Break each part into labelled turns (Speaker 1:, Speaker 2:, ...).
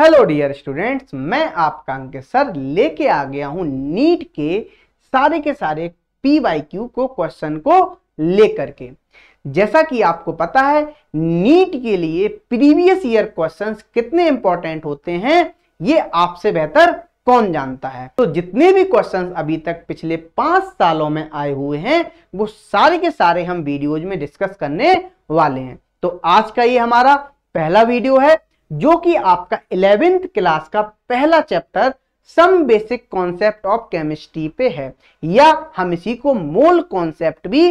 Speaker 1: hello dear students मैं आपका अंकित sir लेके आ गया हूं नीट के सारे के सारे पी वाई क्यू को क्वेश्चन को लेकर के जैसा कि आपको पता है नीट के लिए प्रीवियस ईयर क्वेश्चंस कितने इंपॉर्टेंट होते हैं ये आपसे बेहतर कौन जानता है तो जितने भी क्वेश्चंस अभी तक पिछले पांच सालों में आए हुए हैं वो सारे के सारे हम वीडियोज में डिस्कस करने वाले हैं तो आज का ये हमारा पहला वीडियो है जो कि आपका इलेवेंथ क्लास का पहला chapter some basic concept of chemistry पे है या हम इसी को मोल कॉन्सेप्ट भी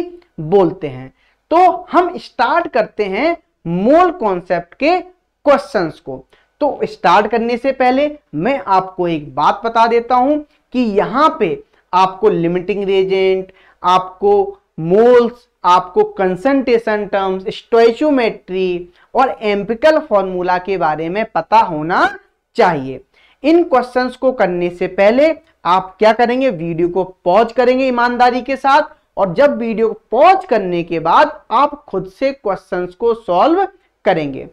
Speaker 1: बोलते हैं तो हम स्टार्ट करते हैं मोल कॉन्सेप्ट के क्वेश्चंस को तो स्टार्ट करने से पहले मैं आपको एक बात बता देता हूं कि यहां पे आपको लिमिटिंग रेजेंट आपको मोल्स आपको कंसंट्रेशन टर्म्स स्टोचोमेट्री और एम्पिकल फॉर्मूला के बारे में पता होना चाहिए इन क्वेश्चंस को करने से पहले आप क्या करेंगे वीडियो को पॉज करेंगे ईमानदारी के साथ और जब वीडियो को पॉज करने के बाद आप खुद से क्वेश्चंस को सॉल्व करेंगे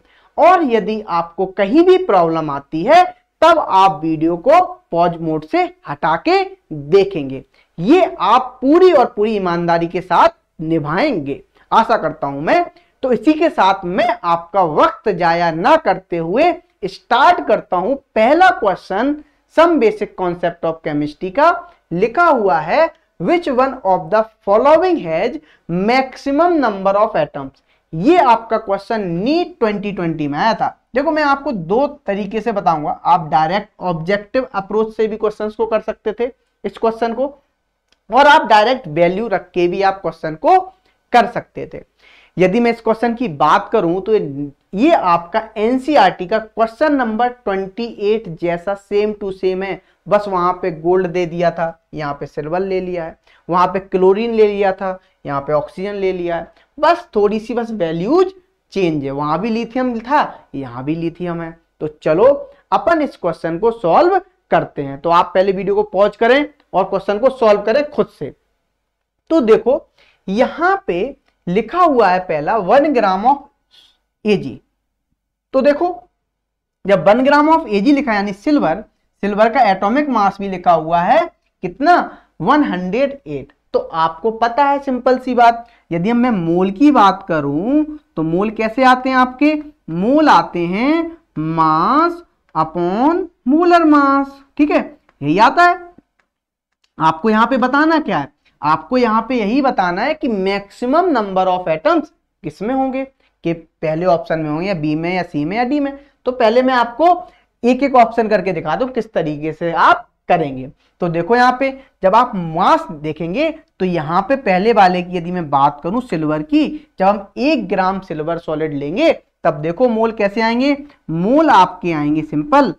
Speaker 1: और यदि आपको कहीं भी प्रॉब्लम आती है तब आप वीडियो को पॉज मोड से हटा के देखेंगे ये आप पूरी और पूरी ईमानदारी के साथ निभाएंगे आशा करता हूं मैं तो इसी के साथ मैं आपका वक्त जाया ना करते हुए स्टार्ट करता हूं पहला question some basic concept of chemistry का लिखा हुआ है which one of the following has maximum number of atoms ये आपका क्वेश्चन नीट 2020 में आया था देखो मैं आपको दो तरीके से बताऊंगा आप डायरेक्ट ऑब्जेक्टिव अप्रोच से भी क्वेश्चंस को कर सकते थे इस क्वेश्चन को और आप डायरेक्ट वैल्यू रख के भी आप क्वेश्चन को कर सकते थे यदि मैं इस क्वेश्चन की बात करूं तो ये आपका एनसीआरटी e का क्वेश्चन नंबर 28 जैसा सेम टू सेम है बस वहां पे गोल्ड दे दिया था यहाँ पे सिल्वर ले लिया है वहां पे क्लोरीन ले लिया था यहाँ पे ऑक्सीजन ले लिया है बस थोड़ी सी बस वैल्यूज चेंज है वहां भी लिथियम था यहाँ भी लिथियम है तो चलो अपन इस क्वेश्चन को सॉल्व करते हैं तो आप पहले वीडियो को पॉज करें और क्वेश्चन को सॉल्व करें खुद से तो देखो यहां पे लिखा हुआ है पहला वन ग्राम ऑफ एजी तो देखो जब वन ग्राम ऑफ एजी लिखा यानी सिल्वर सिल्वर का एटॉमिक मास भी लिखा हुआ है कितना 108 तो आपको पता है सिंपल सी बात यदि मैं मोल की बात करूं तो मोल कैसे आते हैं आपके मोल आते हैं मास अपॉन मोलर मास ठीक है यही आता है आपको यहां पे बताना क्या है आपको यहां पे यही बताना है कि मैक्सिमम नंबर ऑफ एटम्स किसमें होंगे कि पहले ऑप्शन में होंगे या बी में या सी में या डी में तो पहले मैं आपको एक एक ऑप्शन करके दिखा दू किस तरीके से आप करेंगे तो देखो यहाँ पे जब आप मास देखेंगे तो यहाँ पे पहले वाले की यदि मैं बात करूं सिल्वर की जब हम एक ग्राम सिल्वर सॉलिड लेंगे तब देखो मोल कैसे आएंगे मोल आपके आएंगे simple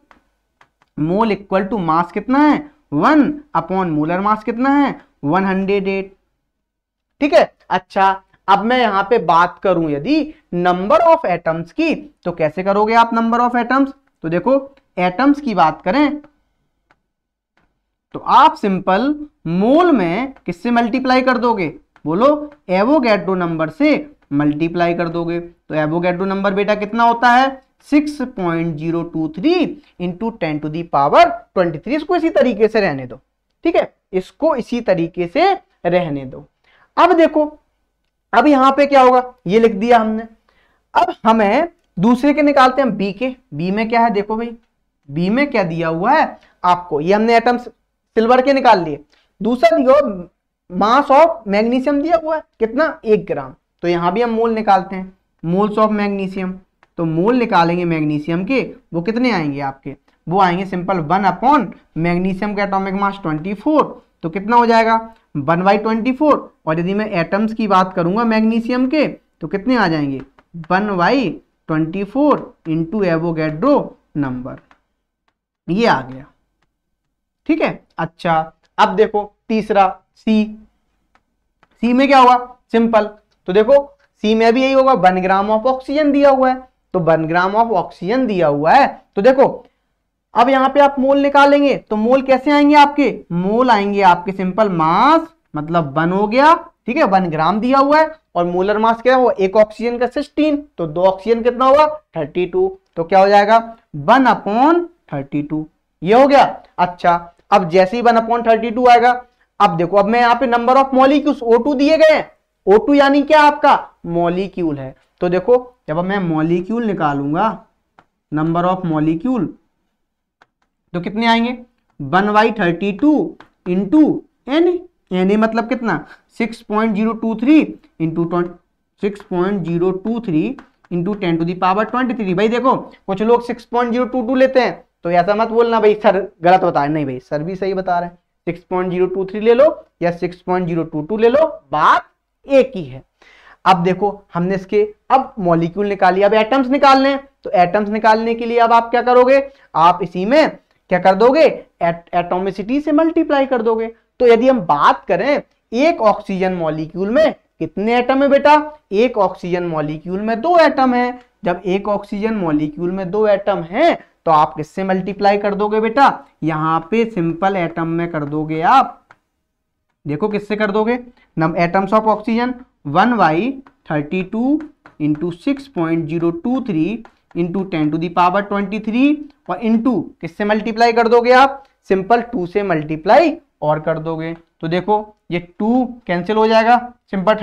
Speaker 1: mole equal to mass कितना है वन अपॉन मोलर मास कितना है एट ठीक है अच्छा अब मैं यहां पे बात करूं यदि नंबर ऑफ एटम्स की तो कैसे करोगे आप नंबर ऑफ एटम्स तो देखो एटम्स की बात करें तो आप सिंपल मोल में किससे मल्टीप्लाई कर दोगे बोलो एवोगेडो नंबर से मल्टीप्लाई कर दोगे तो एवोगेडो नंबर बेटा कितना होता है 6.023 point zero two three into ten to the power twenty three इसको इसी तरीके से रहने दो ठीक है इसको इसी तरीके से रहने दो अब देखो अब यहां पे क्या होगा ये लिख दिया हमने अब हमें दूसरे के निकालते हैं बी के बी में क्या है देखो भाई बी में क्या दिया हुआ है आपको ये हमने एटम्स सिल्वर के निकाल लिए दूसरा दियो मास ऑफ मैग्नीशियम दिया हुआ है कितना एक ग्राम तो यहां भी हम मोल निकालते हैं मोल्स ऑफ मैग्नीशियम तो मोल निकालेंगे मैग्नीशियम के वो कितने आएंगे आपके वो आएंगे सिंपल वन अपॉन मैग्नीशियम का एटॉमिक मास 24 तो कितना हो जाएगा वन बाई ट्वेंटी फोर और यदि मैं एटम्स की बात करूंगा मैग्नीशियम के तो कितने आ जाएंगे one by twenty four into Avogadro number ये आ गया ठीक है अच्छा अब देखो तीसरा सी सी में क्या हुआ सिंपल तो देखो सी में भी यही होगा वन ग्राम ऑफ ऑक्सीजन दिया हुआ है तो वन ग्राम ऑफ ऑक्सीजन दिया हुआ है तो देखो अब यहाँ पे आप मोल निकालेंगे तो मोल कैसे आएंगे आपके मोल आएंगे आपके सिंपल मास मतलब वन हो गया ठीक है वन ग्राम दिया हुआ है और मोलर मास क्या है वो एक ऑक्सीजन का सिक्सटीन तो दो ऑक्सीजन कितना हुआ थर्टी टू तो क्या हो जाएगा वन अपॉन थर्टी टू ये हो गया अच्छा अब जैसे ही वन अपॉन थर्टी टू आएगा अब देखो अब मैं यहाँ पे number of molecule O two दिए गए ओ टू यानी क्या आपका मॉलिक्यूल है तो देखो जब मैं मॉलिक्यूल निकालूंगा नंबर ऑफ मॉलिक्यूल तो कितने आएंगे one by thirty two into N N A मतलब कितना six point zero two three into six point zero two three into ten to the power twenty three भाई देखो कुछ लोग six point zero two two लेते हैं तो ऐसा मत बोलना भाई सर गलत बता रहे नहीं भाई सर भी सही बता रहे हैं six point zero two three ले लो या six point zero two two ले लो बात एक ही है अब देखो हमने इसके अब मॉलिक्यूल निकाली अब एटम्स निकालने तो एटम्स निकालने के लिए अब आप क्या करोगे आप इसी में क्या कर दोगे एटोमिसिटी से मल्टीप्लाई कर दोगे तो यदि हम बात करें एक ऑक्सीजन मॉलिक्यूल में कितने एटम है बेटा एक ऑक्सीजन मॉलिक्यूल में दो एटम है जब एक ऑक्सीजन मॉलिक्यूल में दो एटम है तो आप किससे मल्टीप्लाई कर दोगे बेटा यहां पे सिंपल एटम में कर दोगे आप देखो किससे कर दोगे num atoms of oxygen one by thirty two into six point zero two three into ten to the power twenty three और इंटू किससे मल्टीप्लाई कर दोगे आप सिंपल टू से मल्टीप्लाई और कर दोगे तो देखो ये टू कैंसिल हो जाएगा सिंपल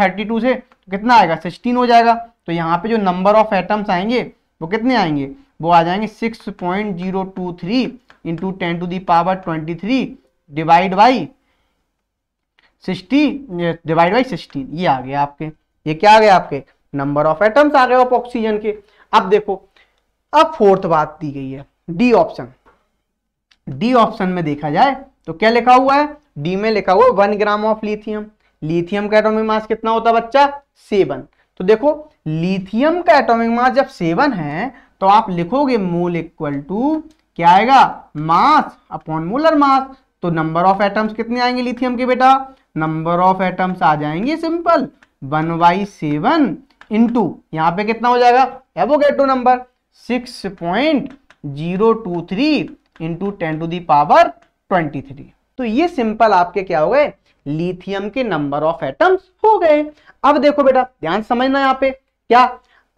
Speaker 1: थर्टी टू से तो कितना आएगा सिक्सटीन हो जाएगा तो यहाँ पे जो नंबर ऑफ एटम्स आएंगे वो कितने आएंगे वो आ जाएंगे six point zero two three into ten to the power twenty three divide by sixty divide by sixteen ये आ गया आपके ये क्या आ गया आपके नंबर ऑफ एटम्स आ गए ऑफ ऑक्सीजन के अब देखो अब फोर्थ बात दी गई है डी ऑप्शन डी ऑप्शन में देखा जाए तो क्या लिखा हुआ है डी में लिखा हुआ one gram of lithium lithium का एटोमिक मास कितना होता है बच्चा सेवन तो देखो लिथियम का एटोमिक मास जब सेवन है तो आप लिखोगे मोल इक्वल टू क्या आएगा मास अपॉन मोलर मास तो नंबर ऑफ एटम्स कितने आएंगे लिथियम के बेटा नंबर ऑफ एटम्स आ जाएंगे simple one by seven into यहां पर कितना हो जाएगा Avogadro number six point zero two three into ten to the power twenty three तो ये सिंपल आपके क्या हो गए लिथियम के नंबर ऑफ एटम्स हो गए अब देखो बेटा ध्यान समझना यहाँ पे क्या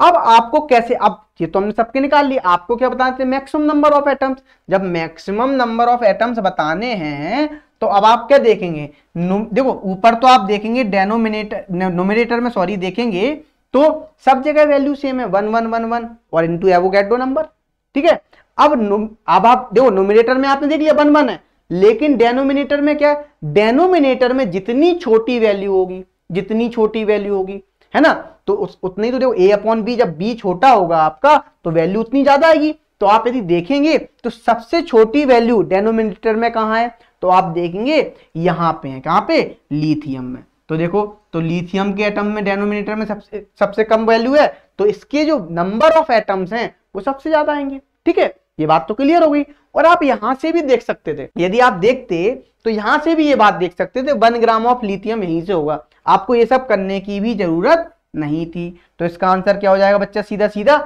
Speaker 1: अब आपको कैसे अब ये तो हमने सबके निकाल लिए आपको क्या बताते थे मैक्सिमम नंबर ऑफ एटम्स जब मैक्सिमम नंबर ऑफ एटम्स बताने हैं तो अब आप क्या देखेंगे देखो ऊपर तो आप देखेंगे डेनोमिनेटर नोमिनेटर में सॉरी देखेंगे तो सब जगह वैल्यू सेम है वन वन वन वन और इंटू एवोगेड्रो नंबर ठीक है अब अब आप देखो नोमिनेटर में आपने देख लिया वन वन है लेकिन डेनोमिनेटर में क्या है डेनोमिनेटर में जितनी छोटी वैल्यू होगी जितनी छोटी वैल्यू होगी है ना तो उस, उतनी तो देखो ए अपॉन बी जब बी छोटा होगा आपका तो वैल्यू उतनी ज्यादा आएगी तो आप यदि देखेंगे तो सबसे छोटी वैल्यू डेनोमिनेटर में कहा है तो आप देखेंगे यहां पे है कहां पे लिथियम में तो देखो तो लिथियम के एटम में डेनोमिनेटर में सबसे सबसे कम वैल्यू है तो इसके जो नंबर ऑफ एटम्स हैं वो सबसे ज्यादा आएंगे ठीक है ये बात तो क्लियर हो गई और आप यहां से भी देख सकते थे यदि आप देखते तो यहां से भी ये बात देख सकते थे वन ग्राम ऑफ लिथियम यहीं से होगा आपको ये सब करने की भी जरूरत नहीं थी तो इसका आंसर क्या हो जाएगा बच्चा सीधा सीधा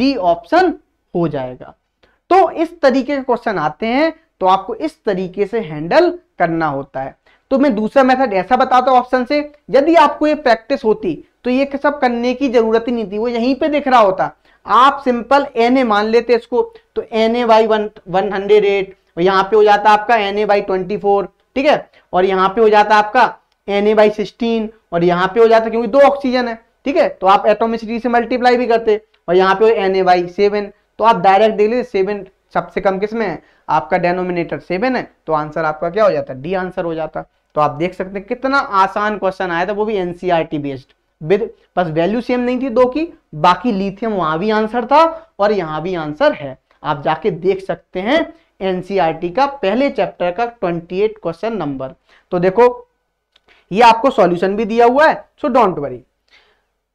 Speaker 1: डी ऑप्शन हो जाएगा तो इस तरीके के क्वेश्चन आते हैं तो आपको इस तरीके से हैंडल करना होता है तो मैं दूसरा मेथड ऐसा बताता हूँ ऑप्शन से यदि आपको ये प्रैक्टिस होती तो ये सब करने की जरूरत ही नहीं थी वो यहीं पे दिख रहा होता आप सिंपल एन ए मान लेते इसको तो N A by one one hundred eight यहाँ पे हो जाता आपका N A by twenty four ठीक है और यहाँ पे हो जाता आपका एन ए बाई सिक्सटीन और यहाँ पे हो जाता क्योंकि दो ऑक्सीजन है ठीक है तो आप एटोमिसिटी से मल्टीप्लाई भी करते और यहाँ पे एन ए बाई सेवन तो आप डायरेक्ट देख लीजिए सेवन सबसे कम किस में है आपका डेनोमिनेटर सेवन है तो आंसर आपका क्या हो जाता है डी आंसर हो जाता तो आप देख सकते हैं कितना आसान क्वेश्चन आया था वो भी एनसीआरटी बेस्ड e विद बस वैल्यू सेम नहीं थी दो की बाकी लिथियम वहां भी आंसर था और यहां भी आंसर है आप जाके देख सकते हैं एनसीआरटी e का पहले चैप्टर का 28 क्वेश्चन नंबर तो देखो ये आपको सॉल्यूशन भी दिया हुआ है सो डोंट वरी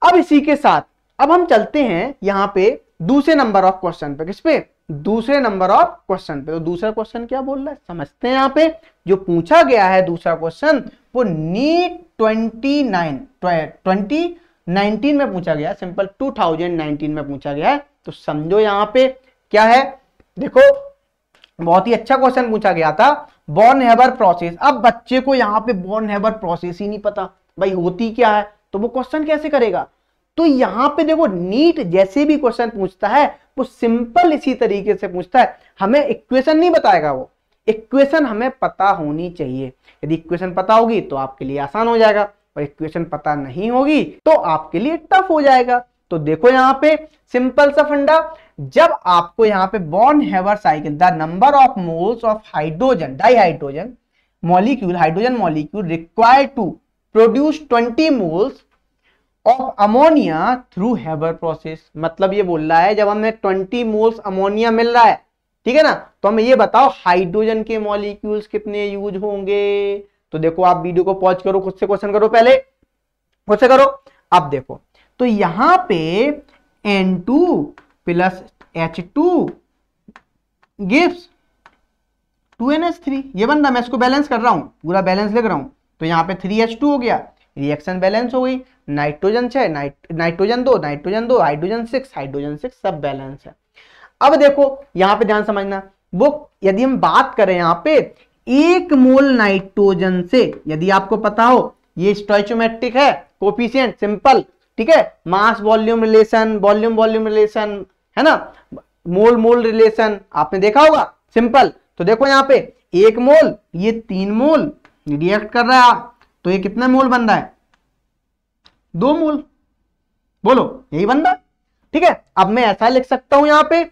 Speaker 1: अब इसी के साथ अब हम चलते हैं यहां पे दूसरे नंबर ऑफ क्वेश्चन पे किस पे दूसरे नंबर ऑफ क्वेश्चन पे तो दूसरा क्वेश्चन क्या बोल रहा है समझते हैं यहां पे जो पूछा गया है दूसरा क्वेश्चन वो NEET twenty nine twenty nineteen में पूछा गया सिंपल टू थाउजेंड नाइनटीन में पूछा गया है तो समझो यहाँ पे क्या है देखो बहुत ही अच्छा क्वेश्चन पूछा गया था बॉर्न हेबर प्रोसेस अब बच्चे को यहां पे बॉर्न हेबर प्रोसेस ही नहीं पता भाई होती क्या है तो वो क्वेश्चन कैसे करेगा तो यहां पे देखो नीट जैसे भी क्वेश्चन पूछता है वो सिंपल इसी तरीके से पूछता है हमें इक्वेशन नहीं बताएगा वो इक्वेशन हमें पता होनी चाहिए यदि इक्वेशन पता होगी तो आपके लिए आसान हो जाएगा और इक्वेशन पता नहीं होगी तो आपके लिए टफ हो जाएगा तो देखो यहाँ पे सिंपल सा फंडा जब आपको यहाँ पे Born Haber cycle the number of moles of hydrogen hydrogen molecule hydrogen molecule required to produce 20 moles of ammonia through Haber process मतलब ये बोल रहा है जब हमें 20 मोल्स अमोनिया मिल रहा है ठीक है ना तो हमें ये बताओ हाइड्रोजन के मॉलिक्यूल्स कितने यूज होंगे तो देखो आप वीडियो को पॉज करो खुद से क्वेश्चन करो पहले खुद से करो अब देखो तो यहां पे N2 plus H two N H three ये बन रहा मैं इसको बैलेंस कर रहा हूं पूरा बैलेंस लिख रहा हूं तो यहां पे 3H2 हो गया रिएक्शन बैलेंस हो गई नाइट्रोजन छः नाइट्रोजन दो नाइट्रोजन दो हाइड्रोजन सिक्स हाइड्रोजन सिक्स सब बैलेंस है अब देखो यहाँ पे ध्यान समझना वो यदि हम बात करें यहाँ पे एक मोल नाइट्रोजन से यदि आपको पता हो ये स्टोचोमेट्रिक है कोफिशियंट सिंपल ठीक है mass volume relation volume volume relation है ना मोल मोल रिलेशन आपने देखा होगा सिंपल तो देखो यहाँ पे एक मोल ये तीन मोल रिएक्ट कर रहा है तो ये कितना मोल बन रहा है दो मोल बोलो यही बन रहा ठीक है अब मैं ऐसा लिख सकता हूं यहां पे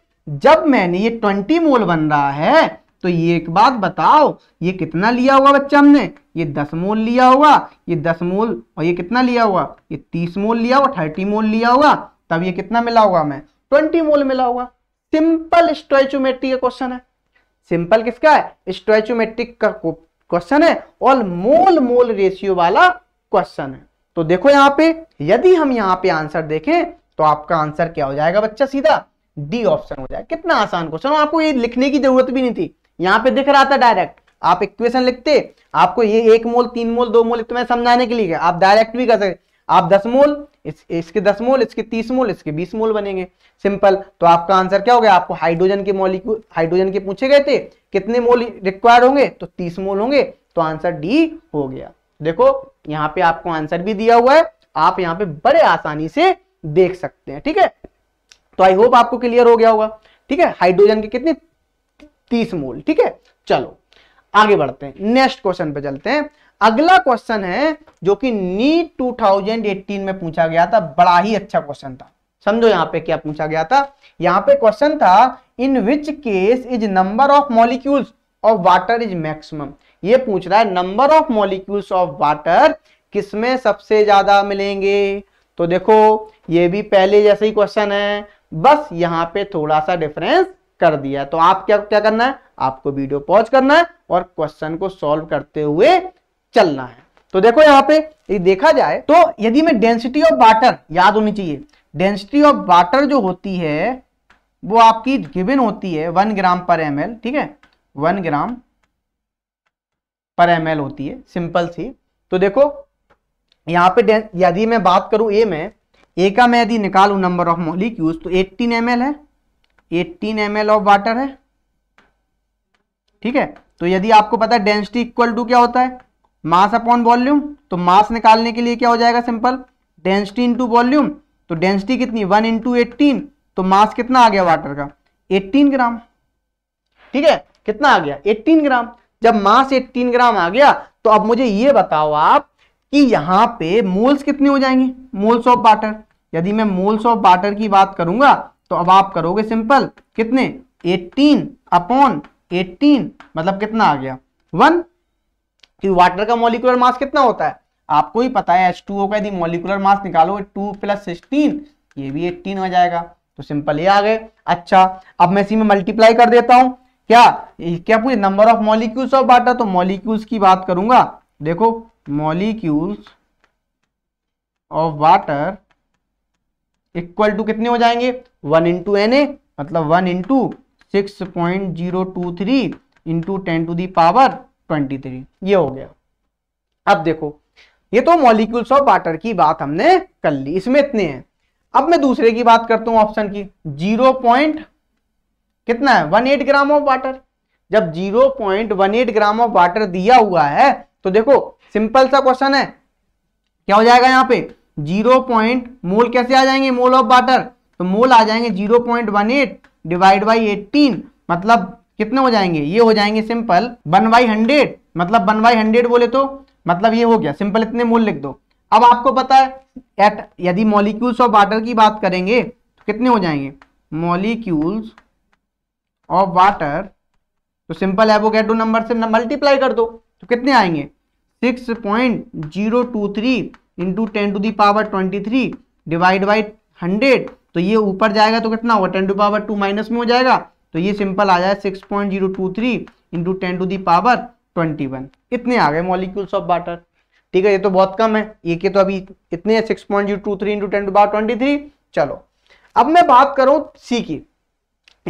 Speaker 1: जब मैंने ये ट्वेंटी मोल बन रहा है तो ये एक बात बताओ ये कितना लिया हुआ बच्चा हमने ये दस मोल लिया हुआ ये दस मोल और ये कितना लिया हुआ ये तीस मोल लिया हुआ थर्टी मोल लिया हुआ तब ये कितना मिला हुआ हमें ट्वेंटी मोल मिला हुआ सिंपल स्टोचोमेट्री का क्वेश्चन है सिंपल किसका है स्टोचोमेट्रिक का क्वेश्चन है और मोल मोल रेशियो वाला क्वेश्चन है तो देखो यहाँ पे यदि हम यहाँ पे आंसर देखें तो आपका आंसर क्या हो जाएगा बच्चा सीधा डी ऑप्शन हो जाएगा कितना आसान क्वेश्चन आपको ये लिखने की जरूरत भी नहीं थी यहाँ पे दिख रहा था डायरेक्ट आप इक्वेशन लिखते आपको ये एक मोल तीन मोल दो मोल तुम्हें समझाने के लिए आप डायरेक्ट भी कर सकते आप दस मोल इस, इसके दस मोल इसके तीस मोल इसके बीस मोल बनेंगे सिंपल तो आपका आंसर क्या हो गया आपको हाइड्रोजन के मॉलिक्यूल हाइड्रोजन के पूछे गए थे कितने मोल रिक्वायर्ड होंगे तो तीस मोल होंगे तो आंसर डी हो गया देखो यहाँ पे आपको आंसर भी दिया हुआ है आप यहाँ पे बड़े आसानी से देख सकते हैं ठीक है तो आई होप आपको क्लियर हो गया होगा ठीक है हाइड्रोजन के कितने तीस मोल ठीक है चलो आगे बढ़ते हैं नेक्स्ट क्वेश्चन पे चलते हैं अगला क्वेश्चन है जो कि नीट 2018 में पूछा गया था बड़ा ही अच्छा क्वेश्चन था समझो यहाँ पे क्या पूछा गया था यहाँ पे क्वेश्चन था in which case is number of molecules of water is maximum ये पूछ रहा है number of molecules of water किसमें सबसे ज्यादा मिलेंगे तो देखो ये भी पहले जैसे ही क्वेश्चन है बस यहाँ पे थोड़ा सा डिफरेंस कर दिया तो आप क्या क्या करना है आपको वीडियो पॉज करना है और क्वेश्चन को सॉल्व करते हुए चलना है तो देखो यहाँ पे ये देखा जाए तो यदि मैं डेंसिटी ऑफ वाटर याद होनी चाहिए डेंसिटी ऑफ वाटर जो होती है वो आपकी गिवन होती है वन ग्राम पर एम ठीक है वन ग्राम पर एम होती है सिंपल सी तो देखो यहाँ पे यदि मैं बात करूँ ए में ए का मैं यदि निकालू नंबर ऑफ मोलिक्यूल्स तो 18 एम है 18 एम ऑफ वाटर है ठीक है तो यदि आपको पता है डेंसिटी इक्वल टू क्या होता है मास अपॉन वॉल्यूम तो मास निकालने के लिए क्या हो जाएगा सिंपल डेंसिटी इंटू वॉल्यूम तो डेंसिटी कितनी वन इंटू एटीन तो मास कितना आ गया वाटर का एट्टीन ग्राम ठीक है कितना आ गया एट्टीन ग्राम जब मास 18 ग्राम आ गया तो अब मुझे ये बताओ आप कि यहाँ पे मोल्स कितने हो जाएंगे मोल्स ऑफ वाटर यदि मैं मोल्स ऑफ वाटर की बात करूंगा तो अब आप करोगे सिंपल कितने 18 अपॉन 18 मतलब कितना आ गया वन कि वाटर का मॉलिकुलर मास कितना होता है आपको ही पता है एच टू का यदि मॉलिकुलर मास निकालोगे टू प्लस सिक्सटीन ये भी एट्टीन हो जाएगा तो सिंपल ये आ गए अच्छा अब मैं इसी में मल्टीप्लाई कर देता हूं क्या क्या पूछे number of molecules of water तो मॉलिक्यूल्स की बात करूंगा देखो molecules of water equal to कितने हो जाएंगे वन इंटू एन ए मतलब one into six point zero two three into ten to the power twenty three ये हो गया अब देखो ये तो मॉलिक्यूल्स ऑफ वाटर की बात हमने कर ली इसमें इतने हैं अब मैं दूसरे की बात करता हूं ऑप्शन की जीरो पॉइंट कितना है one eight gram of water जब zero point one eight gram of water दिया हुआ है तो देखो सिंपल सा क्वेश्चन है क्या हो जाएगा यहाँ पे जीरो पॉइंट मोल कैसे आ जाएंगे मोल ऑफ वाटर तो मोल आ जाएंगे zero point one eight divide by eighteen मतलब कितने हो जाएंगे ये हो जाएंगे सिंपल वन बाई हंड्रेड मतलब वन बाई हंड्रेड बोले तो मतलब ये हो गया सिंपल इतने मोल लिख दो अब आपको पता है एट यदि मॉलिक्यूल्स ऑफ वाटर की बात करेंगे तो कितने हो जाएंगे मॉलिक्यूल्स ऑफ वाटर तो सिंपल है वो एवोगेडो नंबर से मल्टीप्लाई कर दो तो कितने आएंगे six point zero two three into ten to the power twenty three divide by hundred तो ये ऊपर जाएगा तो कितना होगा ten to power two minus में हो जाएगा तो ये सिंपल आ जाए six point zero two three into ten to the power twenty one इतने आ गए मॉलिक्यूल्स ऑफ वाटर ठीक है ये तो बहुत कम है ये के तो अभी इतने six point zero two three into ten to power twenty three चलो अब मैं बात करूँ सी की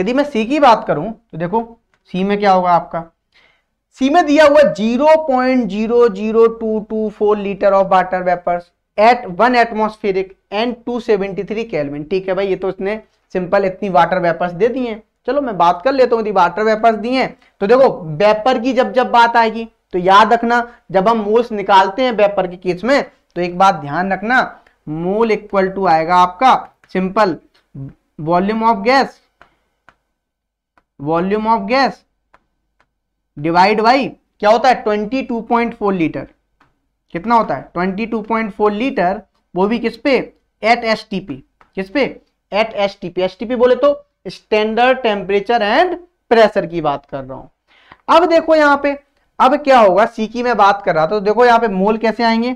Speaker 1: यदि मैं सी की बात करूं तो देखो सी में क्या होगा आपका सी में दिया हुआ zero zero zero point two two four litre of water vapours at one atmospheric and two seventy three kelvin ठीक है भाई ये तो इसने सिंपल इतनी वाटर वेपर्स दे दिए हैं चलो मैं बात कर लेता हूँ यदि वाटर वेपर्स दिए हैं तो देखो वेपर की जब जब बात आएगी तो याद रखना जब हम मोल्स निकालते हैं वेपर के केस में तो एक बात ध्यान रखना मोल इक्वल टू आएगा आपका simple volume of gas volume of gas divide by क्या होता है 22.4 लीटर कितना होता है 22.4 लीटर वो भी किस पे एट एस टी पी किस पे at S T P S T P बोले तो स्टैंडर्ड टेम्परेचर एंड प्रेशर की बात कर रहा हूं अब देखो यहां पे अब क्या होगा सी की मैं बात कर रहा था तो देखो यहां पे मोल कैसे आएंगे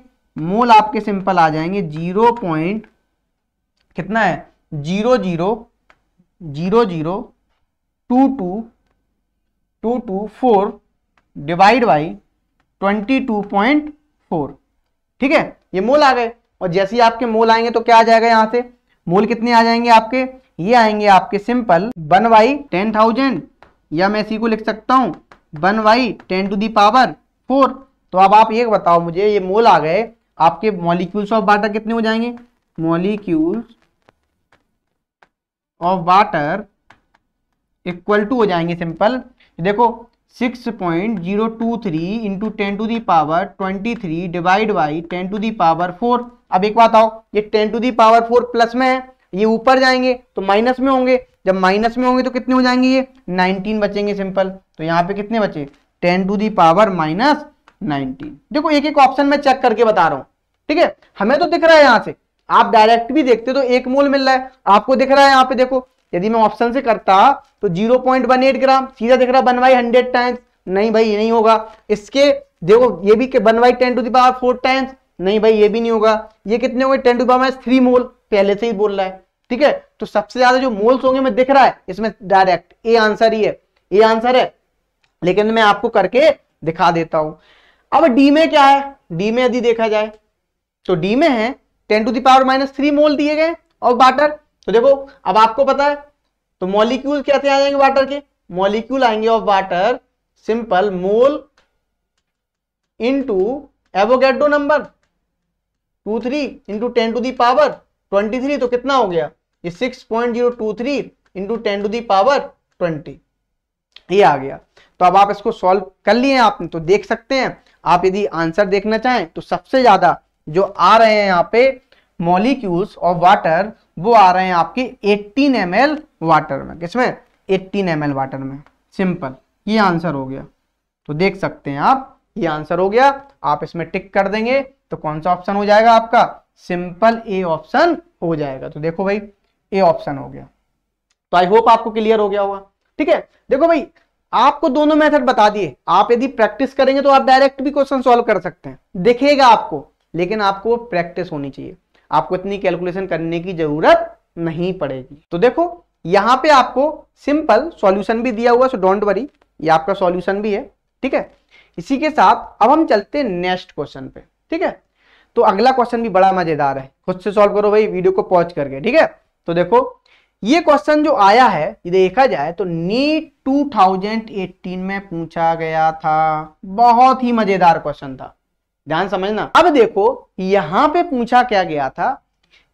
Speaker 1: मोल आपके सिंपल आ जाएंगे जीरो पॉइंट कितना है zero zero zero zero two two two two four divide by twenty two point four ठीक है ये मोल आ गए और जैसे ही आपके मोल आएंगे तो क्या आ जाएगा यहाँ से मोल कितने आ जाएंगे आपके ये आएंगे आपके simple one by ten thousand या मैं इसी को लिख सकता हूं one by ten to the power four तो अब आप ये बताओ मुझे ये मोल आ गए आपके मॉलिक्यूल्स ऑफ वाटर कितने हो जाएंगे molecules of water equal to हो जाएंगे सिंपल देखो six point zero two three into ten to the power twenty three divide by ten to the power four अब एक बात आओ ये ten to the power four plus में है ये ऊपर जाएंगे तो माइनस में होंगे जब माइनस में होंगे तो कितने हो जाएंगे ये नाइनटीन बचेंगे सिंपल तो यहाँ पे कितने बचे ten to the power minus nineteen देखो एक एक ऑप्शन में चेक करके बता रहा हूँ ठीक है हमें तो दिख रहा है यहाँ से आप डायरेक्ट भी देखते तो एक मोल मिल रहा है आपको दिख रहा है यहाँ पे देखो यदि मैं ऑप्शन से करता तो 0.18 ग्राम सीधा देख रहा बनवाई बाई हंड्रेड टाइम्स नहीं भाई ये नहीं होगा इसके देखो ये भी बनवाई by ten to the power four times नहीं भाई ये भी नहीं होगा ये कितने होंगे ten to the power three mole पहले से ही बोल रहा है ठीक है तो सबसे ज्यादा जो मोल्स होंगे मैं दिख रहा है इसमें डायरेक्ट ए आंसर ही है ए आंसर है लेकिन मैं आपको करके दिखा देता हूं अब डी में क्या है डी में यदि देखा जाए तो डी में है ten to the power minus three mole दिए गए और वाटर तो देखो अब आपको पता है तो मॉलिक्यूल क्या आ जाएंगे वाटर के मॉलिक्यूल आएंगे of water simple mole into Avogadro number two three into ten to the power twenty three तो कितना हो गया ये six point zero two three into ten to the power twenty ये आ गया तो अब आप इसको सॉल्व कर लिए आपने तो देख सकते हैं आप यदि आंसर देखना चाहें तो सबसे ज्यादा जो आ रहे हैं यहाँ पे मॉलिक्यूल्स ऑफ वाटर वो आ रहे हैं आपके 18 एम वाटर में किसमें एट्टीन एम वाटर में सिंपल ये आंसर हो गया तो देख सकते हैं आप ये आंसर हो गया आप इसमें टिक कर देंगे तो कौन सा ऑप्शन हो जाएगा आपका सिंपल ए ऑप्शन हो जाएगा तो देखो भाई ए ऑप्शन हो गया तो आई होप आपको क्लियर हो गया होगा ठीक है देखो भाई आपको दोनों मेथड बता दिए आप यदि प्रैक्टिस करेंगे तो आप डायरेक्ट भी क्वेश्चन सॉल्व कर सकते हैं दिखेगा आपको लेकिन आपको प्रैक्टिस होनी चाहिए आपको इतनी कैलकुलेशन करने की जरूरत नहीं पड़ेगी तो देखो यहां पे आपको सिंपल सॉल्यूशन भी दिया हुआ सो डोंट वरी ये आपका सॉल्यूशन भी है ठीक है इसी के साथ अब हम चलते हैं नेक्स्ट क्वेश्चन पे ठीक है तो अगला क्वेश्चन भी बड़ा मजेदार है खुद से सॉल्व करो भाई वीडियो को पॉज करके ठीक है तो देखो ये क्वेश्चन जो आया है ये देखा जाए तो नीट 2018 में पूछा गया था बहुत ही मजेदार क्वेश्चन था ध्यान समझना अब देखो यहां पे पूछा क्या गया था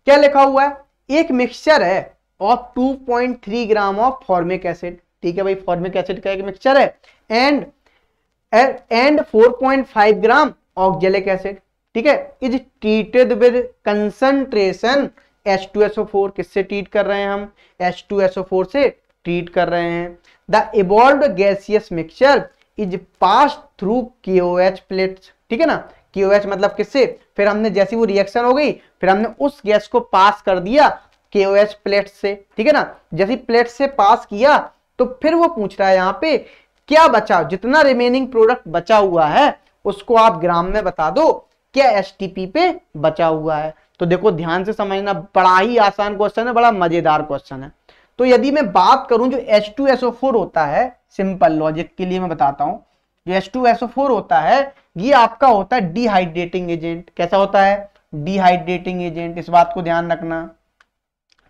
Speaker 1: क्या लिखा हुआ है एक मिक्सचर है of 2.3 gram of formic acid ठीक है भाई फॉर्मिक एसिड का एक मिक्सचर है and and 4.5 gram oxalic acid ठीक है is treated with concentration H2SO4 किससे ट्रीट कर रहे हैं हम H2SO4 से ट्रीट कर रहे हैं the evolve gaseous mixture is pass through के प्लेट्स ठीक है ना क्यू मतलब किससे फिर हमने जैसी वो रिएक्शन हो गई फिर हमने उस गैस को पास कर दिया के ओ एच प्लेट से ठीक है ना जैसी प्लेट से पास किया तो फिर वो पूछ रहा है यहाँ पे क्या बचा जितना रिमेनिंग प्रोडक्ट बचा हुआ है उसको आप ग्राम में बता दो क्या एस पे बचा हुआ है तो देखो ध्यान से समझना बड़ा ही आसान क्वेश्चन है बड़ा मजेदार क्वेश्चन है तो यदि मैं बात करूं जो H2SO4 होता है सिंपल लॉजिक के लिए मैं बताता हूं जो H2SO4 होता है ये आपका होता है डिहाइड्रेटिंग एजेंट कैसा होता है डिहाइड्रेटिंग एजेंट इस बात को ध्यान रखना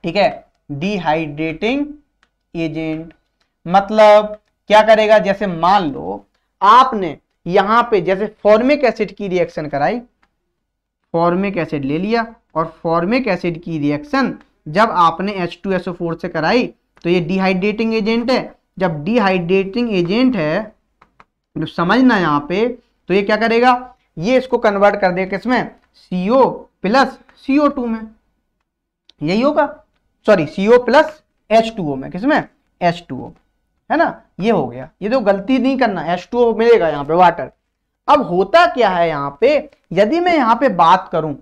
Speaker 1: ठीक है डिहाइड्रेटिंग एजेंट मतलब क्या करेगा जैसे मान लो आपने यहां पे जैसे फॉर्मिक एसिड की रिएक्शन कराई फॉर्मिक एसिड ले लिया और फॉर्मिक एसिड की रिएक्शन जब आपने H2SO4 से कराई तो ये डिहाइड्रेटिंग एजेंट है जब डिहाइड्रेटिंग एजेंट है तो समझना यहाँ पे तो ये क्या करेगा ये इसको कन्वर्ट कर देगा किसमें सीओ प्लस सीओ टू में यही होगा sorry CO plus H two O में किसमें एच टू ओ है ना ये हो गया ये तो गलती नहीं करना एच टू ओ मिलेगा यहाँ पे वाटर अब होता क्या है यहाँ पे यदि मैं यहाँ पे बात करूं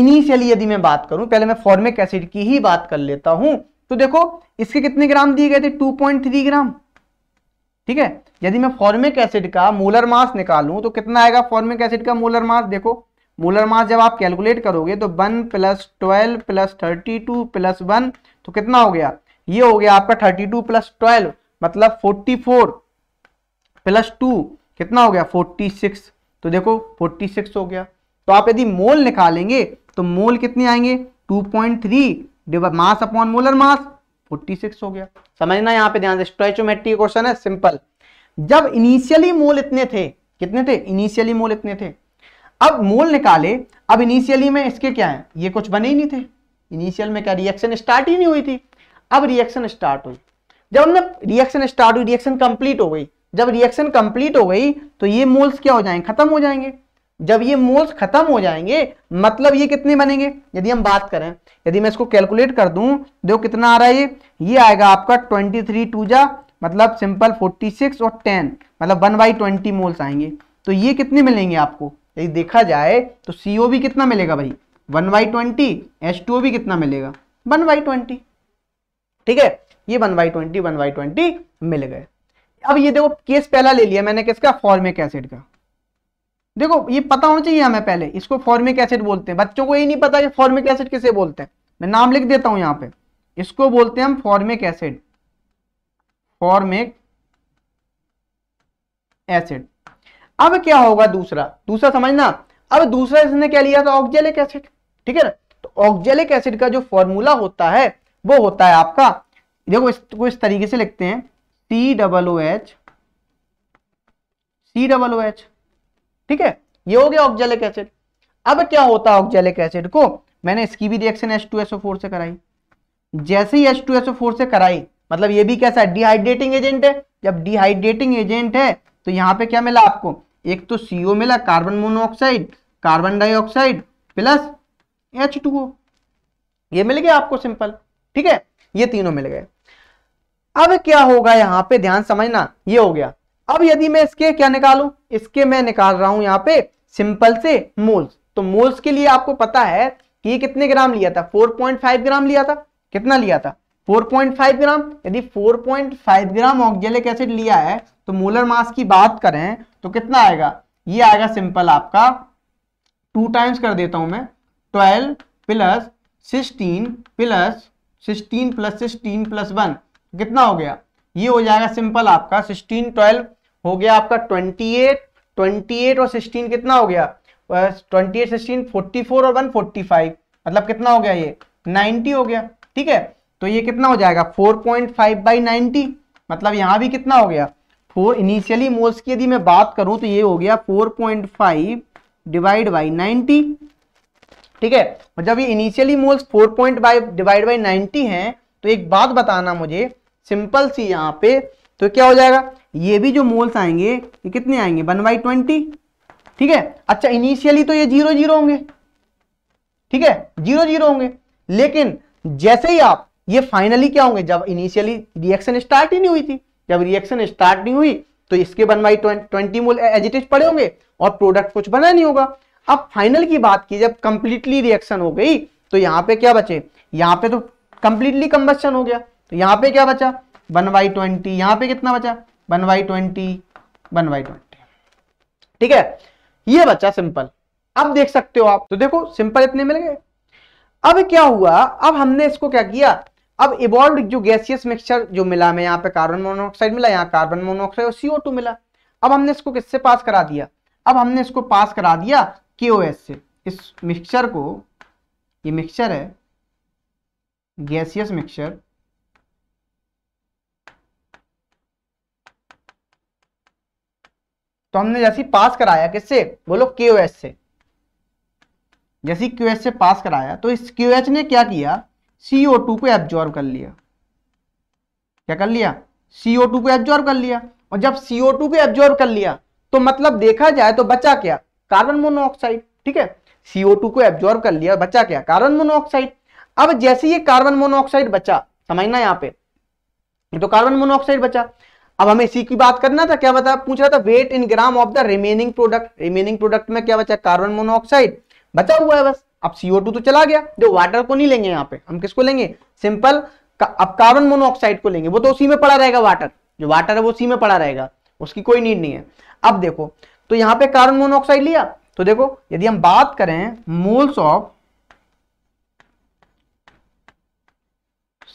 Speaker 1: इनिशियली यदि मैं बात करूं पहले मैं फॉर्मिक एसिड की ही बात कर लेता हूं तो देखो इसके कितने ग्राम दिए गए थे 2.3 ग्राम ठीक है यदि मैं फॉर्मिक एसिड का मोलर मास निकालूं तो कितना आएगा फॉर्मिक एसिड का मोलर मास देखो मोलर मास जब आप कैलकुलेट करोगे तो one plus twelve plus thirty two plus one तो कितना हो गया ये हो गया आपका थर्टी टू प्लस ट्वेल्व मतलब फोर्टी फोर प्लस टू कितना हो गया फोर्टी सिक्स तो देखो फोर्टी सिक्स हो गया तो आप यदि मोल निकालेंगे तो मोल कितने आएंगे two point three mass upon molar mass forty six हो गया समझना यहाँ पे ध्यान से क्वेश्चन है सिंपल जब इनिशियली मोल इतने थे कितने थे इनिशियली मोल इतने थे अब मोल निकाले अब इनिशियली में इसके क्या है ये कुछ बने ही नहीं थे इनिशियल में क्या रिएक्शन स्टार्ट ही नहीं हुई थी अब रिएक्शन स्टार्ट हुई जब हमने रिएक्शन स्टार्ट हुई रिएक्शन कंप्लीट हो गई जब रिएक्शन कंप्लीट हो गई तो ये मोल्स क्या हो जाएंगे खत्म हो जाएंगे जब ये मोल्स खत्म हो जाएंगे मतलब ये कितने बनेंगे यदि हम बात करें यदि मैं इसको कैलकुलेट कर दूं देखो कितना आ रहा है ये ये आएगा आपका ट्वेंटी थ्री टू जा मतलब सिंपल 46 और 10 मतलब 1 बाई ट्वेंटी मोल्स आएंगे तो ये कितने मिलेंगे आपको यदि देखा जाए तो सी ओ भी कितना मिलेगा भाई one by twenty H two O भी कितना मिलेगा वन बाई ट्वेंटी ठीक है ये one by twenty one by twenty मिल गए अब ये देखो केस पहला ले लिया मैंने किसका फॉर्मिक एसिड का देखो ये पता होना चाहिए हमें पहले इसको फॉर्मिक एसिड बोलते हैं बच्चों को ये नहीं पता कि फॉर्मिक एसिड किसे बोलते हैं मैं नाम लिख देता हूँ यहाँ पे इसको बोलते हैं हम फॉर्मिक एसिड फॉर्मिक एसिड अब क्या होगा दूसरा दूसरा समझना अब दूसरा इसने क्या लिया था ऑक्जेलिक एसिड ठीक है ना तो ऑक्जेलिक एसिड का जो फॉर्मूला होता है वो होता है आपका देखो इसको इस तरीके से लिखते हैं C double O H C double O H ठीक है ये हो गया ऑक्जेलिक एसिड अब क्या होता है ऑक्जेलिक एसिड को मैंने इसकी भी रिएक्शन H2SO4 से कराई जैसे ही H2SO4 से कराई मतलब ये भी कैसा है डिहाइड्रेटिंग एजेंट है जब डिहाइड्रेटिंग एजेंट है तो यहाँ पे क्या मिला आपको एक तो सीओ मिला carbon monoxide carbon dioxide plus H ये मिल गया आपको सिंपल ठीक है ये तीनों मिल गए अब क्या होगा यहाँ पे ध्यान समझना ये हो गया अब यदि मैं इसके क्या निकालू इसके मैं निकाल रहा हूं यहाँ पे सिंपल से मोल्स तो मोल्स के लिए आपको पता है कि कितने ग्राम लिया था 4.5 ग्राम लिया था कितना लिया था 4.5 ग्राम यदि 4.5 ग्राम ऑक्जेलिक एसिड लिया है तो मोलर मास की बात करें तो कितना आएगा ये आएगा सिंपल आपका टू टाइम्स कर देता हूं मैं 12 plus 16 plus 16 plus 16 plus one कितना हो गया ये हो जाएगा सिंपल आपका 16 12 हो गया आपका 28 28 और 16 कितना हो गया twenty eight sixteen forty four और वन फोर्टी फाइव मतलब कितना हो गया ये नाइनटी हो गया ठीक है तो ये कितना हो जाएगा 4.5 पॉइंट फाइव बाई नाइनटी मतलब यहां भी कितना हो गया फोर इनिशियली मोल्स की यदि मैं बात करूं तो ये हो गया 4.5 point five divide by ninety ठीक है और जब ये initially moles 4.5 point divide by ninety है तो एक बात बताना मुझे सिंपल सी यहाँ पे तो क्या हो जाएगा ये भी जो मोल्स आएंगे ये कितने आएंगे वन बाई ट्वेंटी ठीक है अच्छा इनिशियली तो ये जीरो जीरो होंगे ठीक है जीरो जीरो होंगे लेकिन जैसे ही आप ये फाइनली क्या होंगे जब इनिशियली रिएक्शन स्टार्ट ही नहीं हुई थी जब रिएक्शन स्टार्ट नहीं हुई तो इसके वन बाई ट्वेंटी मोल एजिटेज पड़े होंगे और प्रोडक्ट कुछ बना नहीं होगा अब फाइनल की बात की जब कंप्लीटली रिएक्शन हो गई तो यहां पे क्या बचे यहां पे तो कंप्लीटली कंबस्शन हो गया तो यहां पे क्या बचा वन बाई ट्वेंटी यहां पे कितना बचा one by twenty one by twenty ठीक है ये बचा सिंपल अब देख सकते हो आप तो देखो सिंपल इतने मिल गए अब क्या हुआ अब हमने इसको क्या किया अब इवॉल्व जो गैसियस मिक्सचर जो मिला हमें यहाँ पे कार्बन मोनोऑक्साइड मिला यहाँ कार्बन मोनोऑक्साइड और सीओ टू मिला अब हमने इसको किससे पास करा दिया अब हमने इसको पास करा दिया के से इस मिक्सचर को ये मिक्सचर है गैसियस मिक्सचर तो हमने जैसी पास कराया किससे बोलो के से जैसी क्यू से पास कराया तो इस क्यू ने क्या किया सी ओ टू को एब्जॉर्व कर लिया क्या कर लिया सी ओ टू को एब्जॉर्व कर लिया और जब सी ओ टू को एब्जॉर्व कर लिया तो मतलब देखा जाए तो बचा क्या कार्बन मोनोऑक्साइड ठीक है सीओ टू को एब्जॉर्व कर लिया बचा क्या कार्बन मोनोऑक्साइड अब जैसे ये कार्बन मोनोऑक्साइड बचा समझना यहां पे तो कार्बन मोनोऑक्साइड बचा अब हमें इसी की बात करना था क्या बता पूछ रहा था weight in gram of the remaining product remaining product में क्या बचा कार्बन मोनोऑक्साइड बचा हुआ है बस अब CO2 तो चला गया जो वाटर को नहीं लेंगे यहाँ पे हम किसको लेंगे सिंपल अब कार्बन मोनोऑक्साइड को लेंगे वो तो उसी में पड़ा रहेगा वाटर जो वाटर है वो उसी में पड़ा रहेगा उसकी कोई नीड नहीं है अब देखो तो यहाँ पे कार्बन मोनोऑक्साइड लिया तो देखो यदि हम बात करें मोल्स ऑफ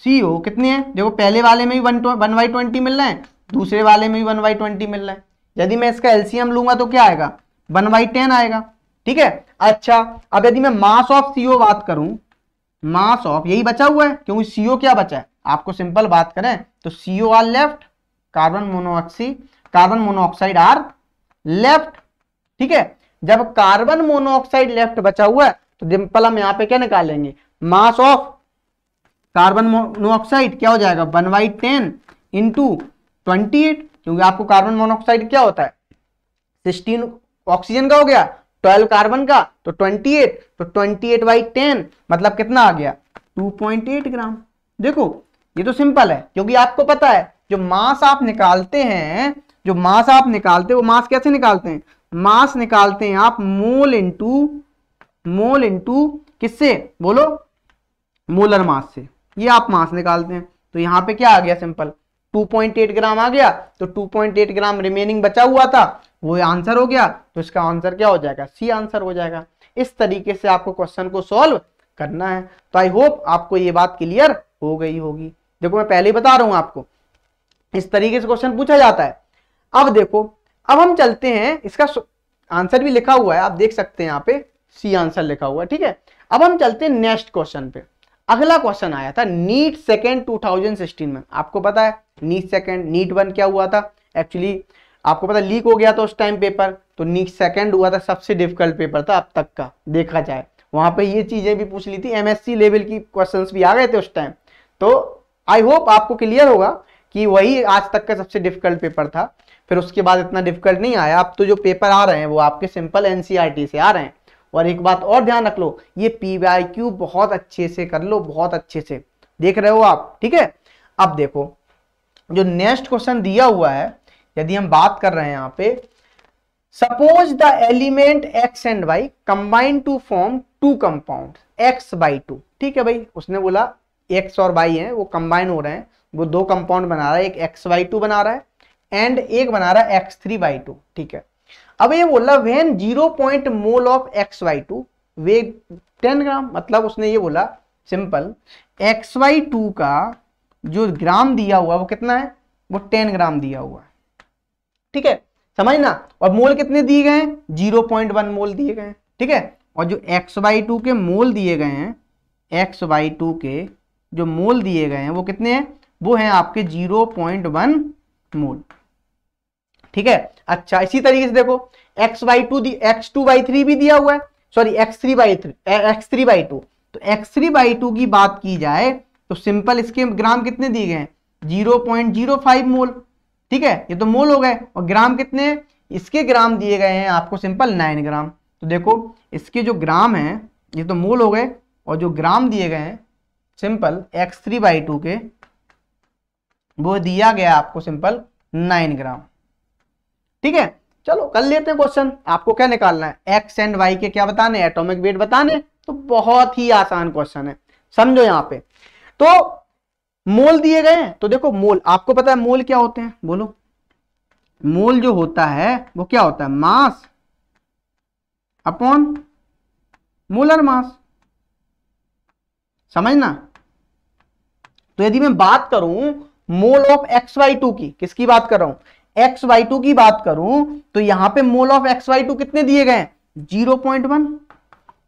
Speaker 1: सीओ कितने हैं देखो पहले वाले में भी वन बाई ट्वेंटी मिल रहा है दूसरे वाले में भी वन बाई ट्वेंटी मिल रहा है यदि मैं इसका एल्सियम लूंगा तो क्या आएगा वन बाई टेन आएगा ठीक है अच्छा अब यदि मैं मास ऑफ सीओ बात करूं मास ऑफ यही बचा हुआ है क्योंकि सीओ क्या बचा है आपको सिंपल बात करें तो CO are left carbon monoxy carbon monoxide are left ठीक है जब कार्बन मोनोऑक्साइड लेफ्ट बचा हुआ है तो सिंपल हम यहाँ पे क्या निकालेंगे मास ऑफ कार्बन मोनोऑक्साइड क्या हो जाएगा one by ten into twenty eight क्योंकि आपको कार्बन मोनोऑक्साइड क्या होता है सिक्सटीन ऑक्सीजन का हो गया 12 कार्बन का तो 28 तो 28 एट बाई टेन मतलब कितना आ गया 2.8 ग्राम देखो ये तो सिंपल है क्योंकि आपको पता है जो मास आप निकालते हैं जो मास आप निकालते हैं वो मास कैसे निकालते हैं मास निकालते हैं आप मोल इंटू मोल इंटू किससे बोलो मोलर मास से ये आप मास निकालते हैं तो यहां पे क्या आ गया सिंपल 2.8 ग्राम आ गया तो 2.8 ग्राम रिमेनिंग बचा हुआ था वो आंसर हो गया तो इसका आंसर क्या हो जाएगा सी आंसर हो जाएगा इस तरीके से आपको क्वेश्चन को सॉल्व करना है तो आई होप आपको ये बात क्लियर हो गई होगी देखो मैं पहले ही बता रहा हूं आपको इस तरीके से क्वेश्चन पूछा जाता है अब देखो अब हम चलते हैं इसका आंसर भी लिखा हुआ है आप देख सकते हैं यहाँ पे सी आंसर लिखा हुआ है ठीक है अब हम चलते हैं नेक्स्ट क्वेश्चन पे अगला क्वेश्चन आया था नीट सेकेंड टू में आपको पता है नीट सेकेंड नीट वन क्या हुआ था एक्चुअली आपको पता लीक हो गया था उस टाइम पेपर तो नीक सेकंड हुआ था सबसे डिफिकल्ट पेपर था अब तक का देखा जाए वहां पे ये चीजें भी पूछ ली थी एमएससी लेवल की क्वेश्चंस भी आ गए थे उस टाइम तो आई होप आपको क्लियर होगा कि वही आज तक का सबसे डिफिकल्ट पेपर था फिर उसके बाद इतना डिफिकल्ट नहीं आया अब तो जो पेपर आ रहे हैं वो आपके सिंपल एनसीईआरटी e से आ रहे हैं और एक बात और ध्यान रख लो ये पीवाईक्यू बहुत अच्छे से कर लो बहुत अच्छे से देख रहे हो आप ठीक है अब देखो जो नेक्स्ट क्वेश्चन दिया हुआ है यदि हम बात कर रहे हैं यहाँ पे suppose the element X and Y combine to form two compound X by two ठीक है भाई उसने बोला एक्स और वाई है वो कंबाइन हो रहे हैं वो दो कंपाउंड बना रहा है एक एक्स वाई टू बना रहा है एंड एक बना रहा है एक्स थ्री बाई टू ठीक है अब ये बोला when zero point mole of X Y two weigh ten gram मतलब उसने ये बोला सिंपल एक्स वाई टू का जो ग्राम दिया हुआ वो कितना है वो टेन ग्राम दिया हुआ है ठीक है समझना और मोल कितने दिए गए हैं जीरो पॉइंट वन मोल दिए गए हैं ठीक है और जो एक्स बाई टू के मोल दिए गए हैं एक्स बाई टू के जो मोल दिए गए हैं वो कितने हैं वो हैं आपके जीरो पॉइंट वन मोल ठीक है अच्छा इसी तरीके से देखो X by two X two by three भी दिया हुआ है sorry X three by three X three by two तो एक्स थ्री बाई टू की बात की जाए तो सिंपल इसके ग्राम कितने दिए गए हैं zero point zero five mole ठीक है ये तो मोल हो गए और ग्राम कितने इसके ग्राम दिए गए हैं आपको सिंपल नाइन ग्राम तो देखो इसके जो ग्राम हैं ये तो मोल हो गए और जो ग्राम दिए गए हैं simple X three by two के वो दिया गया आपको सिंपल नाइन ग्राम ठीक है चलो कर लेते हैं क्वेश्चन आपको क्या निकालना है एक्स एंड वाई के क्या बताने एटोमिक वेट बताने तो बहुत ही आसान क्वेश्चन है समझो यहाँ पे तो मोल दिए गए हैं तो देखो मोल आपको पता है मोल क्या होते हैं बोलो मोल जो होता है वो क्या होता है मास अपॉन मोलर मास समझना तो यदि मैं बात करूं mole of X Y two की किसकी बात कर रहा हूं एक्स वाई टू की बात करूं तो यहां पे mole of X Y two कितने दिए गए हैं जीरो पॉइंट वन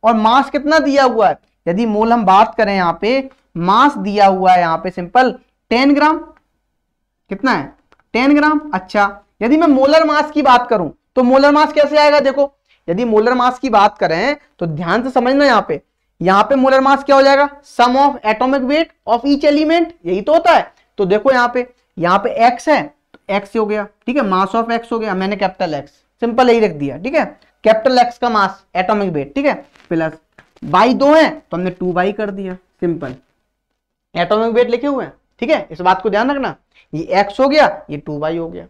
Speaker 1: और मास कितना दिया हुआ है यदि मोल हम बात करें यहाँ पे मास दिया हुआ है यहाँ पे सिंपल टेन ग्राम कितना है टेन ग्राम अच्छा यदि मैं मोलर मास की बात करूं तो मोलर मास कैसे आएगा देखो यदि मोलर मास की बात करें तो ध्यान से समझना यहाँ पे यहाँ पे मोलर मास क्या हो जाएगा sum of atomic weight of each element यही तो होता है तो देखो यहाँ पे यहाँ पे एक्स है तो एक्स हो गया ठीक है मास ऑफ एक्स हो गया मैंने कैपिटल एक्स सिंपल यही रख दिया ठीक है कैपिटल एक्स का मास एटॉमिक वेट ठीक है प्लस बाई दो है तो हमने टू बाई कर दिया सिंपल एटोमिक वेट लिखे हुए हैं ठीक है इस बात को ध्यान रखना ये एक्स हो गया ये टू बाई हो गया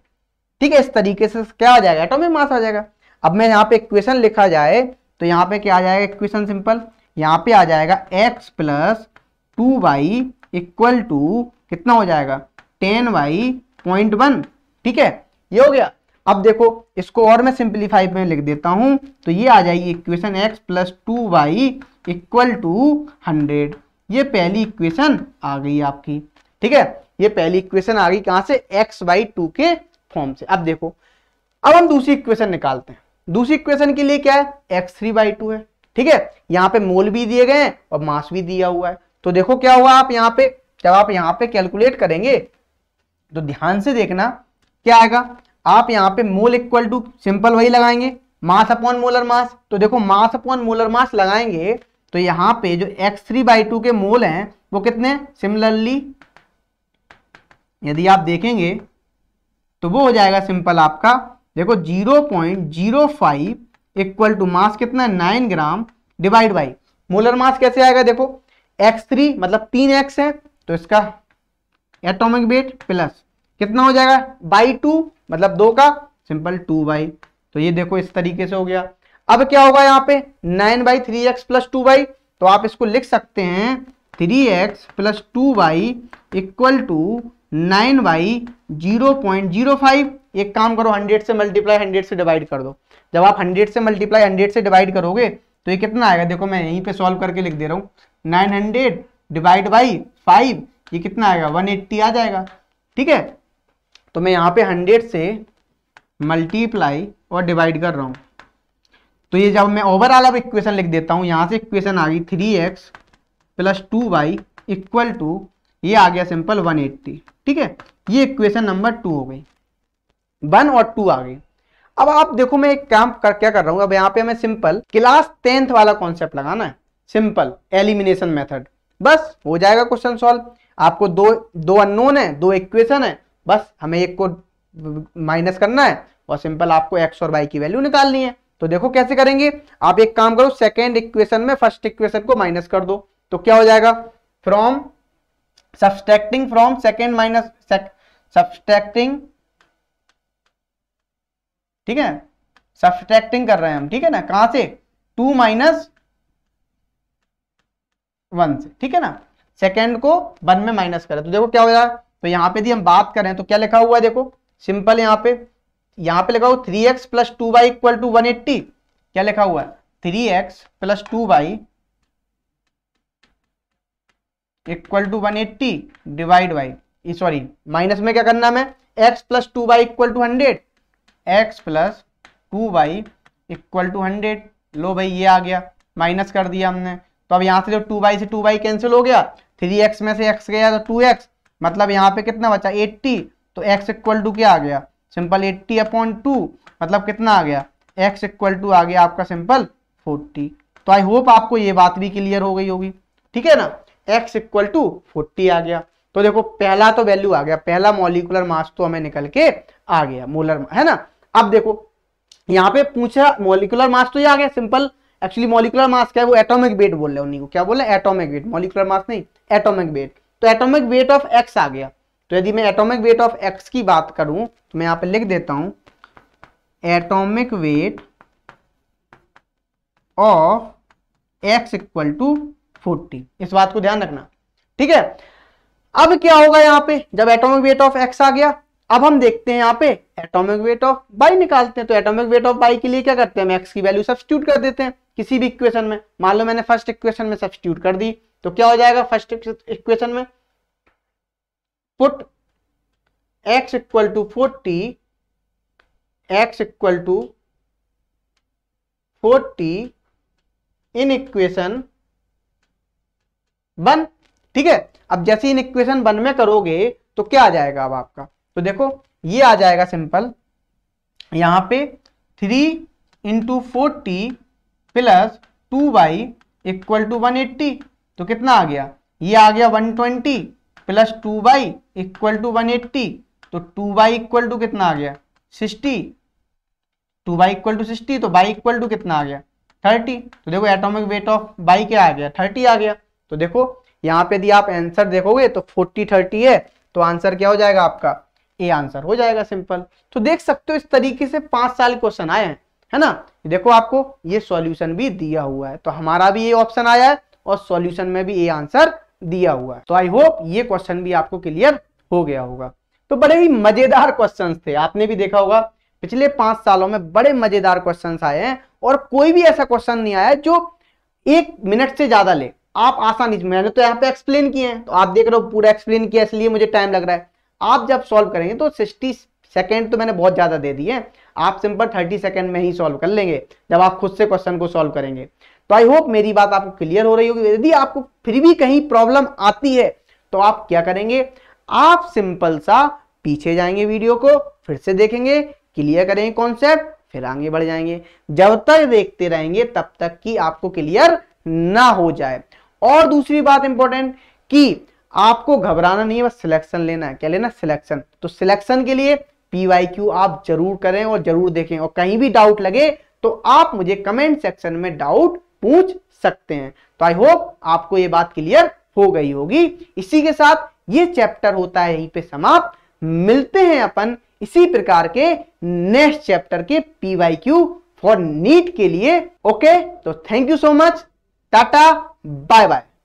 Speaker 1: ठीक है इस तरीके से क्या आ जाएगा एटोमिक मास आ जाएगा अब मैं यहाँ पे इक्वेशन लिखा जाए तो यहाँ पे क्या आ जाएगा इक्वेशन सिंपल यहाँ पे आ जाएगा X plus two by equal to कितना हो जाएगा टेन वाई पॉइंट वन ठीक है ये हो गया अब देखो इसको और मैं सिंप्लीफाई में लिख देता हूं तो ये आ जाएगी equation X plus two Y equal to hundred ये पहली इक्वेशन आ गई आपकी ठीक है ये पहली इक्वेशन आ गई कहां से एक्स वाई टू के फॉर्म से अब देखो अब हम दूसरी इक्वेशन निकालते हैं दूसरी इक्वेशन के लिए क्या है एक्स थ्री बाई टू है ठीक है यहाँ पे मोल भी दिए गए हैं और मास भी दिया हुआ है तो देखो क्या हुआ आप यहाँ पे जब आप यहाँ पे कैलकुलेट करेंगे तो ध्यान से देखना क्या आएगा आप यहाँ पे मोल इक्वल टू सिंपल वही लगाएंगे मास अपॉन मोलर मास तो देखो मास अपॉन मोलर मास लगाएंगे तो यहाँ पे जो एक्स थ्री बाई टू के मोल हैं वो कितने सिमिलरली यदि आप देखेंगे तो वो हो जाएगा सिंपल आपका देखो 0.05 point zero five equal to mass कितना nine gram divide by molar mass कैसे आएगा देखो एक्स थ्री मतलब तीन एक्स है तो इसका एटोमिक वेट प्लस कितना हो जाएगा बाई टू मतलब दो का सिंपल टू बाई तो ये देखो इस तरीके से हो गया अब क्या होगा यहाँ पे nine by three X plus two by तो आप इसको लिख सकते हैं three X plus two by equal to nine by zero point zero five एक काम करो हंड्रेड से मल्टीप्लाई हंड्रेड से डिवाइड कर दो जब आप हंड्रेड से मल्टीप्लाई हंड्रेड से डिवाइड करोगे तो ये कितना आएगा देखो मैं यहीं पे सॉल्व करके लिख दे रहा हूँ nine hundred divide by five ये कितना आएगा वन एट्टी आ जाएगा ठीक है तो मैं यहाँ पे हंड्रेड से मल्टीप्लाई और डिवाइड कर रहा हूँ तो ये जब मैं ओवरऑल अब इक्वेशन लिख देता हूँ यहाँ से इक्वेशन आ गई three X plus two Y equal to ये आ गया सिंपल वन एट्टी ठीक है ये इक्वेशन नंबर टू हो गई वन और टू आ गई अब आप देखो मैं एक काम कर क्या कर रहा हूँ अब यहाँ पे हमें सिंपल क्लास टेंथ वाला कॉन्सेप्ट लगाना है सिंपल एलिमिनेशन मेथड बस हो जाएगा क्वेश्चन सॉल्व आपको दो दो अननोन है दो इक्वेशन है बस हमें एक को माइनस करना है और सिंपल आपको एक्स और वाई की वैल्यू निकालनी है तो देखो कैसे करेंगे आप एक काम करो सेकेंड इक्वेशन में फर्स्ट इक्वेशन को माइनस कर दो तो क्या हो जाएगा from subtracting from second minus subtracting ठीक है सब्सट्रैक्टिंग कर रहे हैं हम ठीक है ना कहां से टू माइनस वन से ठीक है ना सेकेंड को वन में माइनस करें तो देखो क्या हो जाएगा तो यहां पे हम बात करें तो क्या लिखा हुआ है देखो सिंपल यहां पे यहां पे लिखा हुआ three X plus two Y equal to one eighty क्या लिखा हुआ है three X plus two Y equal to one eighty divide by sorry minus में क्या करना है X plus two Y equal to hundred X plus two Y equal to hundred लो भाई ये आ गया माइनस कर दिया हमने तो अब यहां से जो टू वाई से टू वाई कैंसिल हो गया थ्री एक्स में से एक्स गया तो टू एक्स मतलब यहाँ पे कितना बचा 80 तो x इक्वल टू क्या आ गया सिंपल 80 अपॉन टू मतलब कितना आ गया x इक्वल टू आ गया आपका सिंपल 40 तो आई होप आपको ये बात भी क्लियर हो गई होगी ठीक है ना x इक्वल टू फोर्टी आ गया तो देखो पहला तो वैल्यू आ गया पहला मोलिकुलर मास तो हमें निकल के आ गया मोलर है ना अब देखो यहाँ पे पूछा मोलिकुलर मास तो ये आ गया सिंपल एक्चुअली मोलिकुलर मास क्या है वो एटॉमिक वेट बोल रहे हैं उन्हीं को क्या बोल रहे हैं एटोमिक वेट मोलिकुलर मास नहीं एटॉमिक वेट तो एटॉमिक वेट ऑफ एक्स आ गया तो यदि मैं एटॉमिक वेट ऑफ एक्स की बात करूं तो मैं यहां पे लिख देता हूं atomic weight of X equal to forty इस बात को ध्यान रखना ठीक है अब क्या होगा यहाँ पे जब एटॉमिक वेट ऑफ एक्स आ गया अब हम देखते हैं यहाँ पे एटॉमिक वेट ऑफ बाई निकालते हैं तो एटॉमिक वेट ऑफ बाई के लिए क्या करते हैं हम एक्स की वैल्यू सब्सिट्यूट कर देते हैं किसी भी इक्वेशन में मान लो मैंने फर्स्ट इक्वेशन में सब्सिट्यूट कर दी तो क्या हो जाएगा फर्स्ट इक्वेशन में put X equal to forty X equal to forty in equation one ठीक है अब जैसे इन इक्वेशन वन में करोगे तो क्या आ जाएगा अब आपका तो देखो ये आ जाएगा सिंपल यहां पे three into forty plus two Y equal to one eighty तो कितना आ गया ये आ गया 120 twenty plus two by equal to one तो टू बाई इक्वल टू कितना आ गया 60 two by equal to sixty तो बाई इक्वल टू कितना आ गया 30 तो देखो एटॉमिक वेट ऑफ बाई क्या आ गया 30 आ गया तो देखो यहाँ पे यदि आप आंसर देखोगे तो 40 30 है तो आंसर क्या हो जाएगा आपका ए आंसर हो जाएगा सिंपल तो देख सकते हो इस तरीके से पांच साल क्वेश्चन आए हैं है ना देखो आपको ये सॉल्यूशन भी दिया हुआ है तो हमारा भी ये ऑप्शन आया है और सॉल्यूशन में भी ये आंसर दिया हुआ है तो आई होप ये क्वेश्चन भी आपको क्लियर हो गया होगा तो बड़े ही मजेदार क्वेश्चन थे आपने भी देखा होगा पिछले पांच सालों में बड़े मजेदार क्वेश्चन आए हैं और कोई भी ऐसा क्वेश्चन नहीं आया जो एक मिनट से ज्यादा ले आप आसानी से मैंने तो यहाँ पे एक्सप्लेन किए हैं तो आप देख रहे हो पूरा एक्सप्लेन किया इसलिए मुझे टाइम लग रहा है आप जब सॉल्व करेंगे तो सिक्सटी सेकेंड तो मैंने बहुत ज्यादा दे दिए आप सिंपल थर्टी सेकेंड में ही सॉल्व कर लेंगे जब आप खुद से क्वेश्चन को सॉल्व करेंगे तो आई होप मेरी बात आपको क्लियर हो रही होगी यदि आपको फिर भी कहीं प्रॉब्लम आती है तो आप क्या करेंगे आप सिंपल सा पीछे जाएंगे वीडियो को फिर से देखेंगे क्लियर करेंगे कॉन्सेप्ट फिर आगे बढ़ जाएंगे जब तक देखते रहेंगे तब तक कि आपको क्लियर ना हो जाए और दूसरी बात इंपॉर्टेंट कि आपको घबराना नहीं है बस सिलेक्शन लेना है क्या लेना सिलेक्शन तो सिलेक्शन के लिए पी आप जरूर करें और जरूर देखें और कहीं भी डाउट लगे तो आप मुझे कमेंट सेक्शन में डाउट पूछ सकते हैं तो आई होप आपको ये बात क्लियर हो गई होगी इसी के साथ ये चैप्टर होता है यहीं पे समाप्त मिलते हैं अपन इसी प्रकार के नेक्स्ट चैप्टर के पीवाई क्यू फॉर नीट के लिए ओके तो thank you so much tata bye bye